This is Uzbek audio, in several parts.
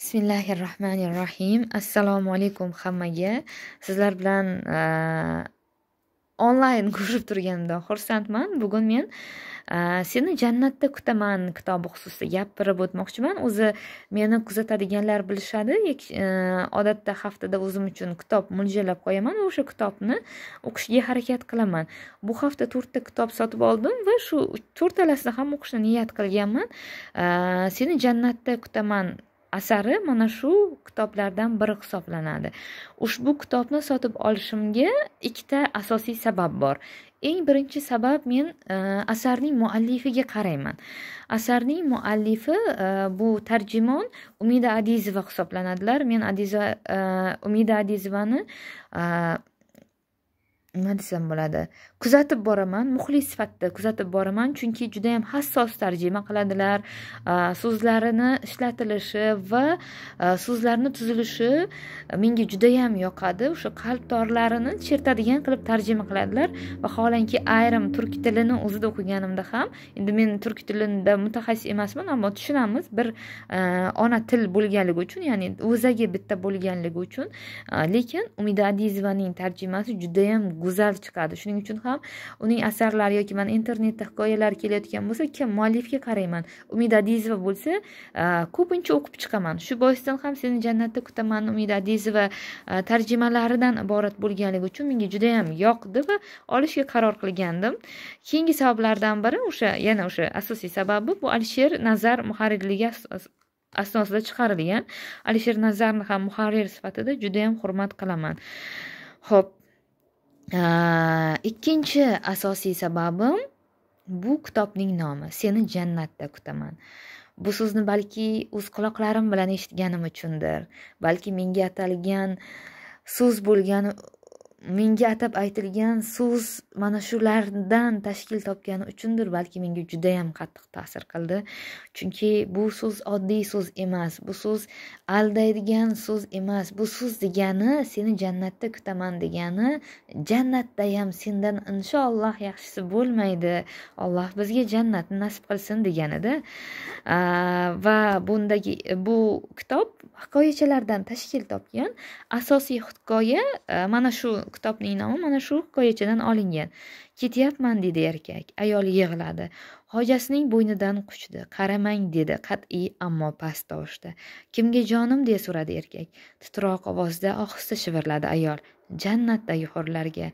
bismillahi rohmanir rohiym assalomu alaykum hammaga sizlar bilan uh, onlayn ko'rib turganimdan xursandman bugun men uh, seni jannatda kutaman kitobi xususida gapirib o'tmoqchiman o'zi meni kuzatadiganlar bilishadi uh, odatda haftada o'zim uchun kitob mo'ljallab qo'yaman va o'sha kitobni o'qishga harakat qilaman bu hafta to'rtta kitob sotib oldim va shu to'rttalasini ham o'qishni niyat qilganman seni jannatda kutaman asari mana shu kitoblardan biri hisoblanadi ushbu kitobni sotib olishimga ikkita asosiy sabab bor eng birinchi sabab men e, asarning muallifiga qarayman asarning muallifi e, bu tarjimon umida adizova hisoblanadilar men adiza e, umida adizovani nima desam bo'ladi kuzatib boraman muxlis sifatida kuzatib boraman chunki juda yam hassos tarjima qiladilar so'zlarini ishlatilishi va so'zlarni tuzilishi menga juda yam yoqadi o'sha qalb torlarini chertadigan qilib tarjima qiladilar vaholanki ayrim turk tilini o'zida o'qiganimda ham endi men turk tilida mutaxassis emasman ammo tushunamiz bir ona til bo'lganligi uchun ya'ni o'zagi bitta bo'lganligi uchun lekin umida adizovaning tarjimasi judayam go'zal chiqadi shuning uchun ham uning asarlari yoki mana internetda hikoyalar kelayotgan bo'lsa kim muallifga qarayman umid adizova bo'lsa e, ko'pincha o'qib chiqaman shu boisdan ham seni jannatda kutaman umid adizova e, tarjimalaridan iborat bo'lganligi uchun menga judayam yoqdi va olishga qaror qilgandim keyingi sabablardan biri o'sha yana o'sha asosiy sababi bu alisher nazar muharrirligi asnosida chiqarilgan alisher nazarni ham muharrir sifatida judayam hurmat qilaman ho'p ikkinchi asosiy sababim bu kitobning nomi seni jannatda kutaman bu so'zni balki o'z quloqlarim bilan eshitganim uchundir balki menga atalgan so'z bo'lgani menga atab aytilgan so'z mana shulardan tashkil topgani uchundir balki menga judayam qattiq ta'sir qildi chunki bu so'z oddiy so'z emas bu so'z aldaydigan so'z emas bu so'z degani seni jannatda kutaman degani jannatdayam sendan inshaalloh yaxshisi bo'lmaydi olloh bizga jannatni nasib qilsin deganida va bundagi bu kitob hikoyachalardan tashkil topgan asosiy hikoya mana shu kitobning nomi mana shu hikoyachadan olingan ketyapman dedi erkak ayol yig'ladi hojasining bo'ynidan quchdi qaramang dedi qat'iy ammo past tovushda kimga jonim deya so'radi erkak titroq ovozda ohista shivirladi ayol jannatdagi hurlarga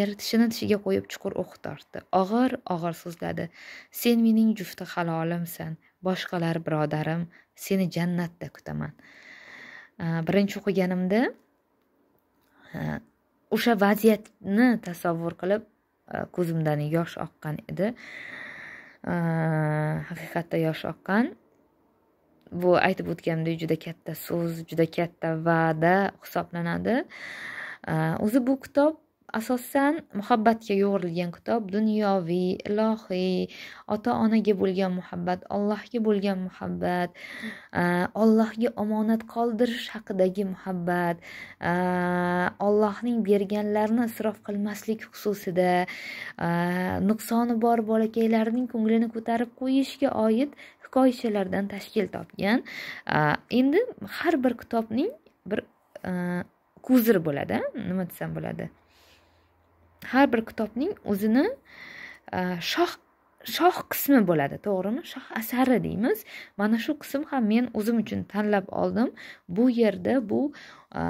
er tishini tishiga qo'yib chuqur o'q tortdi og'ir og'ir so'zladi sen mening jufti halolimsan boshqalar birodarim seni jannatda kutaman birinchi o'qiganimda o'sha vaziyatni tasavvur qilib e, ko'zimdan yosh oqqan edi e, haqiqatda yosh oqqan bu aytib o'tganimdek juda katta so'z juda katta va'da hisoblanadi e, o'zi bu kitob asosan muhabbatga yo'g'rilgan kitob dunyoviy ilohiy ota onaga bo'lgan muhabbat allohga bo'lgan muhabbat allohga omonat qoldirish haqidagi muhabbat allohning berganlarini isrof qilmaslik xususida nuqsoni bor bolakaylarning ko'nglini ko'tarib qo'yishga oid hikoyachalardan tashkil topgan endi har bir kitobning bir kuzir bo'ladi nima desam bo'ladi har bir kitobning o'zini e, shoh shoh qismi bo'ladi to'g'rimi shoh asari deymiz mana shu qism ham men o'zim uchun tanlab oldim bu yerda bu e,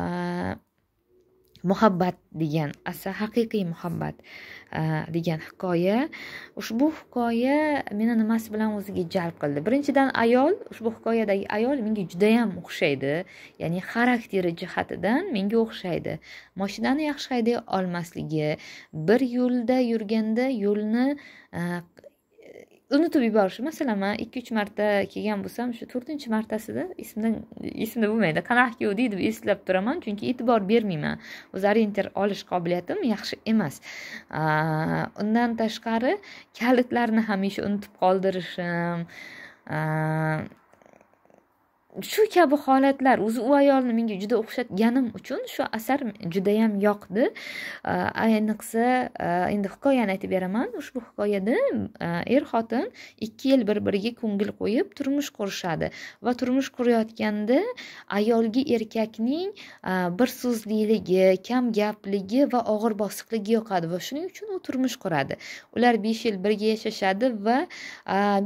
muhabbat degan asa haqiqiy muhabbat degan hikoya ushbu hikoya meni nimasi bilan o'ziga jalb qildi birinchidan ayol ushbu hikoyadagi ayol menga judayam o'xshaydi ya'ni xarakteri jihatidan menga o'xshaydi moshinani yaxshi hayday olmasligi bir yo'lda yurganda yo'lni unutib yuborishi masalan man ikki uch marta kelgan bo'lsam shu to'rtinchi martasida esimdan esimda bo'lmaydi qanaqa keldi deb eslab turaman chunki e'tibor bermayman o'zi orientir olish qobiliyatim yaxshi emas undan tashqari kalitlarni hamisha unutib qoldirishim shu kabi holatlar o'zi u ayolni menga juda o'xshatganim uchun shu asar judayam yoqdi ayniqsa endi hikoyani aytib beraman ushbu hikoyada er xotin ikki yil bir biriga ko'ngil qo'yib turmush qurishadi va turmush qurayotganda ayolga erkakning bir so'zliligi kam gapligi va og'ir bosiqligi yoqadi va shuning uchun u turmush quradi ular besh yil birga yashashadi va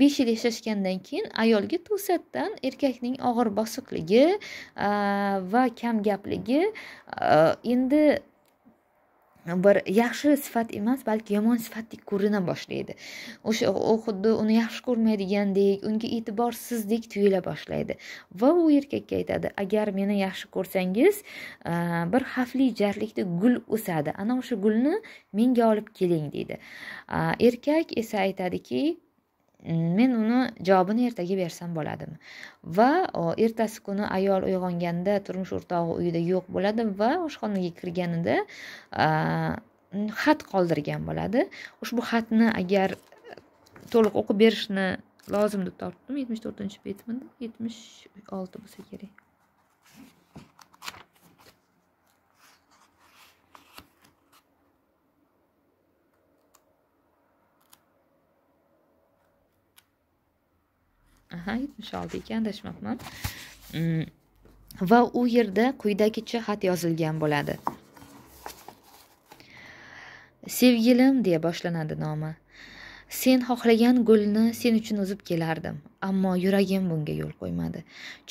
besh yil yashashgandan keyin ayolga to'satdan erkakning og'ir og'ir bosiqligi va kam gapligi endi bir yaxshi sifat emas balki yomon sifatdek ko'rina boshlaydi o'sha u xuddi uni yaxshi ko'rmaydigandek unga e'tiborsizdek tuyula boshlaydi va u erkakka aytadi agar meni yaxshi ko'rsangiz bir xavfli jarlikda gul o'sadi ana o'sha gulni menga olib keling deydi erkak esa aytadiki Mm, men uni javobini ertaga bersam bo'ladimi va ertasi kuni ayol uyg'onganda turmush o'rtog'i uyida yo'q bo'ladi va oshxonaga kirganida mm, xat qoldirgan bo'ladi ushbu xatni agar to'liq o'qib berishni lozim deb topdim yetmish to'rtinchi betmidi yetmish olti bo'lsa kerak aha yetmish olti ekan adashmabman mm. va u yerda quyidagicha xat yozilgan bo'ladi sevgilim deya boshlanadi nomi sen xohlagan gulni sen uchun uzib kelardim ammo yuragim bunga yo'l qo'ymadi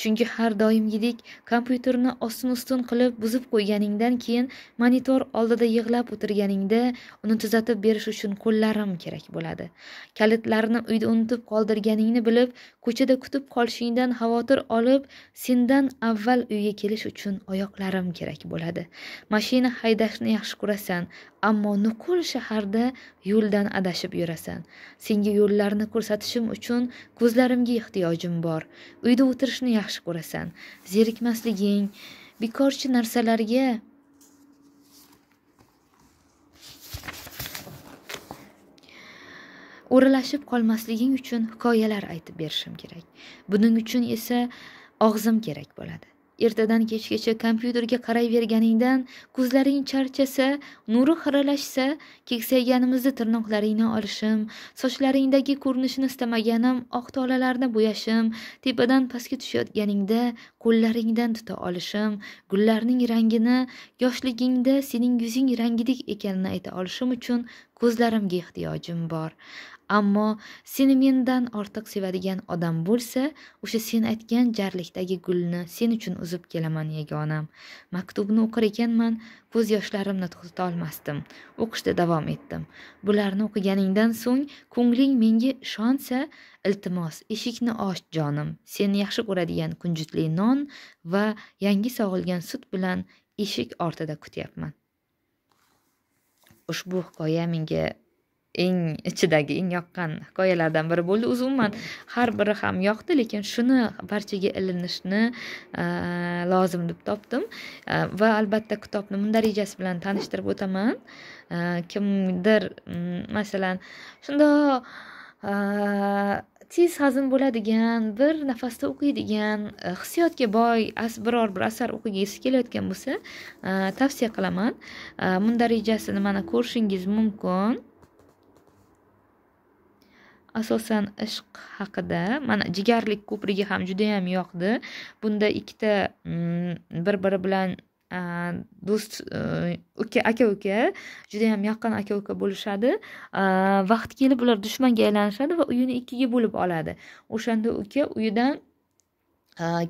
chunki har doimgidek kompyuterni ostin ustun qilib buzib qo'yganingdan keyin monitor oldida yig'lab o'tirganingda uni tuzatib berish uchun qo'llarim kerak bo'ladi kalitlarni uyda unutib qoldirganingni bilib ko'chada kutib qolishingdan xavotir olib sendan avval uyga kelish uchun oyoqlarim kerak bo'ladi mashina haydashni yaxshi ko'rasan ammo nuqul shaharda yo'ldan adashib yurasan senga yo'llarni ko'rsatishim uchun ko'zlarim yordamga ehtiyojim bor uyda o'tirishni yaxshi ko'rasan zerikmasliging bekorchi narsalarga o'ralashib qolmasliging uchun hikoyalar aytib berishim kerak buning uchun esa og'zim kerak bo'ladi ertadan kechgacha kompyuterga qarayverganingdan ko'zlaring charchasa nuri xiralashsa keksayganimizda tirnoqlaringni olishim sochlaringdagi ko'rinishni istamaganim oq tolalarni bo'yashim tepadan pastga tushayotganingda qo'llaringdan tuta olishim gullarning rangini yoshligingda sening yuzing rangidek ekanini ayta olishim uchun ko'zlarimga ehtiyojim bor ammo seni mendan ortiq sevadigan odam bo'lsa o'sha sen aytgan jarlikdagi gulni sen uchun uzib kelaman yagonam maktubni o'qir ekanman ko'z yoshlarimni to'xtata olmasdim o'qishda davom etdim bularni o'qiganingdan so'ng ko'ngling menga ishonsa iltimos eshikni och jonim seni yaxshi ko'radigan kunjutli non va yangi sog'ilgan sut bilan eshik ortida kutyapman ushbu hikoya menga eng ichidagi eng yoqqan hikoyalardan biri bo'ldi o'zi umuman har biri ham yoqdi lekin shuni barchaga ilinishni e, lozim deb topdim e, va albatta kitobni mundarijasi bilan tanishtirib o'taman e, kimdir masalan shundoq tez hazm bo'ladigan bir nafasda o'qiydigan hissiyotga boy biror bir asar o'qigisi kelayotgan bo'lsa tavsiya qilaman mundarijasi nimani ko'rishingiz mumkin asosan ishq haqida mana jigarlik ko'prigi ham judayam yoqdi bunda ikkita mm, bir biri bilan do'st e, uka aka uka judayam yaqin aka uka bo'lishadi vaqti kelib ular dushmanga aylanishadi va uyini ikkiga bo'lib oladi o'shanda uka uyidan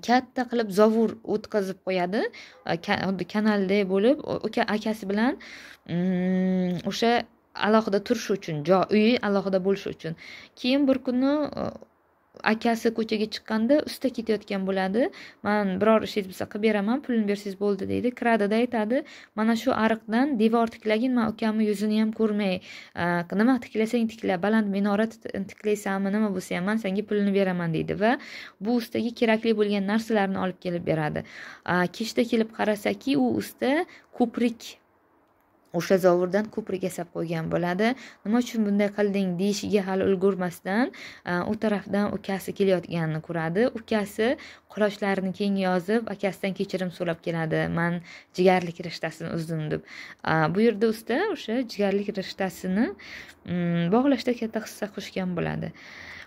katta qilib zovur o'tkazib qo'yadi xuddi kanalday bo'lib uka akasi bilan mm, o'sha alohida turishi uchun jo uyi alohida bo'lishi uchun keyin bir kuni e, akasi ko'chaga chiqqanda usta ketayotgan bo'ladi man biror ishingiz bo'lsa qilib beraman pulni bersangiz bo'ldi deydi kiradida aytadi mana shu ariqdan devor tiklagin man ukamni yuzini ham ko'rmay e, nima tiklasang tikla baland minora tiklaysanmi nima bo'lsa ham man senga pulni beraman deydi va bu ustaga kerakli bo'lgan narsalarni olib kelib beradi e, kechda kelib qarasaki u usta ko'prik o'sha zovurdan ko'prik yasab qo'ygan bo'ladi nima uchun bunday qilding deyishiga hali ulgurmasdan e, u tarafdan ukasi kelayotganini ko'radi ukasi qulochlarini keng yozib akasidan kechirim so'rab keladi man jigarlik rishtasini uzdim deb e, bu yerda usta o'sha jigarlik rishtasini mm, bog'lashda katta hissa qo'shgan bo'ladi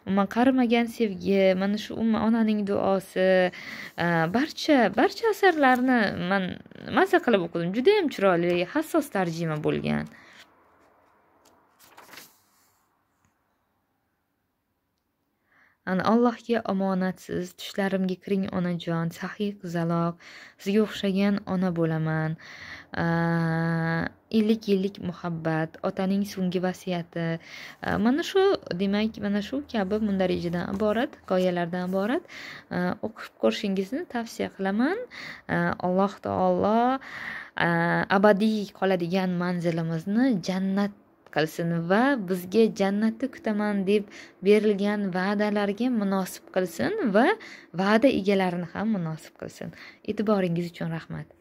umuman qarimagan sevgi mana shu umuman onaning duosi e, barcha barcha asarlarni man maza qilib o'qidim judayam chiroyli hassos tarjima bo'lgan ana allohga omonatsiz tushlarimga kiring onajon sahiy qizaloq sizga o'xshagan ona bo'laman ellik yillik muhabbat otaning so'nggi vasiyati mana shu demak mana shu kabi mundarijadan iborat hikoyalardan iborat o'qib ko'rishingizni tavsiya qilaman alloh taolo abadiy qoladigan manzilimizni jannat qilsin va bizga jannatni kutaman deb berilgan va'dalarga munosib qilsin va va'da egalarini ham munosib qilsin e'tiboringiz uchun rahmat